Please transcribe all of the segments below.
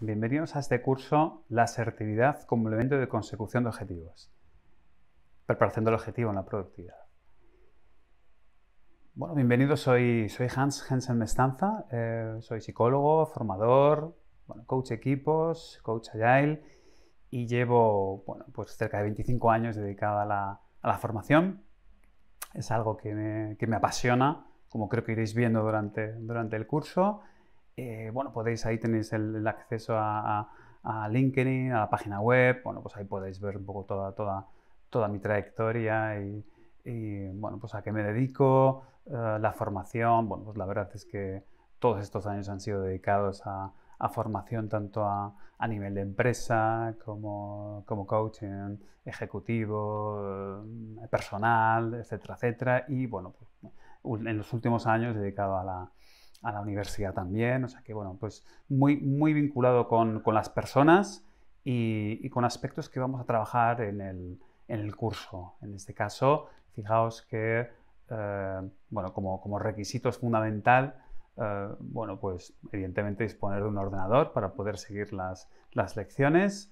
bienvenidos a este curso La asertividad como elemento de consecución de objetivos. Preparación del objetivo en la productividad. Bueno, bienvenidos, soy, Hans Hensen Mestanza, eh, soy psicólogo, formador, bueno, coach equipos, coach agile y llevo pues cerca de 25 años dedicado a la, formación. Es algo que me, apasiona, como creo que iréis viendo durante el curso. Eh, bueno, podéis, ahí tenéis el, acceso a, LinkedIn, a la página web, bueno, pues ahí podéis ver un poco toda, toda, toda mi trayectoria y, bueno, pues a qué me dedico, eh, la formación, bueno, pues la verdad es que todos estos años han sido dedicados a, formación tanto a, nivel de empresa como, como coaching ejecutivo, eh, personal, etcétera, etcétera. Y bueno, pues, en los últimos años he dedicado a la, a la universidad también, o sea que bueno, pues muy, muy vinculado con, las personas y, con aspectos que vamos a trabajar en el, curso. En este caso, fijaos que, eh, bueno, como, como requisito es fundamental, eh, bueno, pues evidentemente disponer de un ordenador para poder seguir las, lecciones,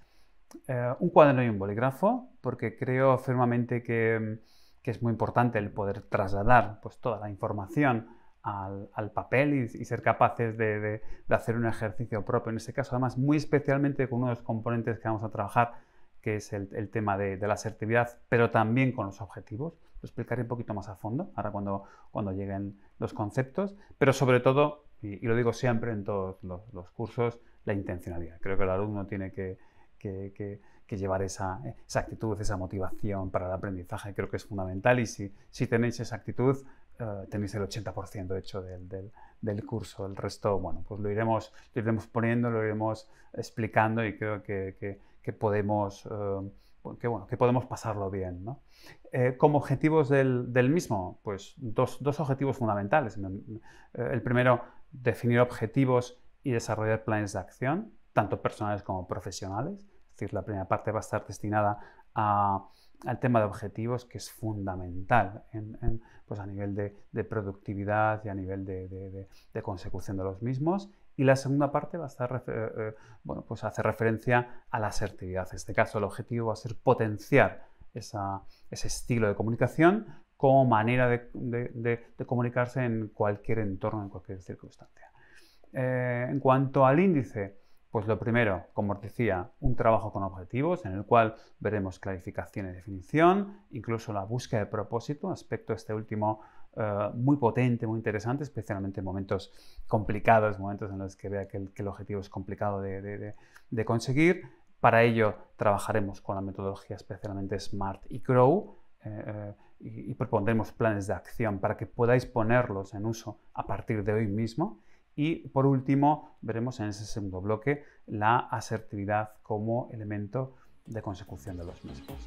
eh, un cuaderno y un bolígrafo, porque creo firmemente que, es muy importante el poder trasladar pues, toda la información al, papel y, ser capaces de, hacer un ejercicio propio. En ese caso, además, muy especialmente con uno de los componentes que vamos a trabajar, que es el, tema de, la asertividad, pero también con los objetivos. Lo explicaré un poquito más a fondo, ahora cuando, lleguen los conceptos, pero sobre todo, y, lo digo siempre en todos los, cursos, la intencionalidad. Creo que el alumno tiene que, llevar esa, actitud, esa motivación para el aprendizaje, creo que es fundamental y si tenéis esa actitud, eh, tenéis el 80% hecho del, del, curso. El resto, pues lo iremos, lo iremos poniendo, lo iremos explicando y creo que, podemos... Eh, que, podemos pasarlo bien. ¿no? Eh, como objetivos del, mismo, pues dos, objetivos fundamentales. El primero, definir objetivos y desarrollar planes de acción, tanto personales como profesionales. Es decir, la primera parte va a estar destinada al tema de objetivos, que es fundamental pues, a nivel de, productividad y a nivel de, consecución de los mismos. Y la segunda parte va a estar, eh, eh, pues hace referencia a la asertividad. En este caso, el objetivo va a ser potenciar ese estilo de comunicación como manera de, comunicarse en cualquier entorno, en cualquier circunstancia. Eh, en cuanto al índice, pues lo primero, como os decía, un trabajo con objetivos en el cual veremos clarificación y definición, incluso la búsqueda de propósito, aspecto este último eh, muy potente, muy interesante, especialmente en momentos complicados, momentos en los que vea que el, objetivo es complicado de, conseguir. Para ello trabajaremos con la metodología especialmente SMART y GROW, eh, eh, y, propondremos planes de acción para que podáis ponerlos en uso a partir de hoy mismo y por último, veremos en ese segundo bloque la asertividad como elemento de consecución de los mismos.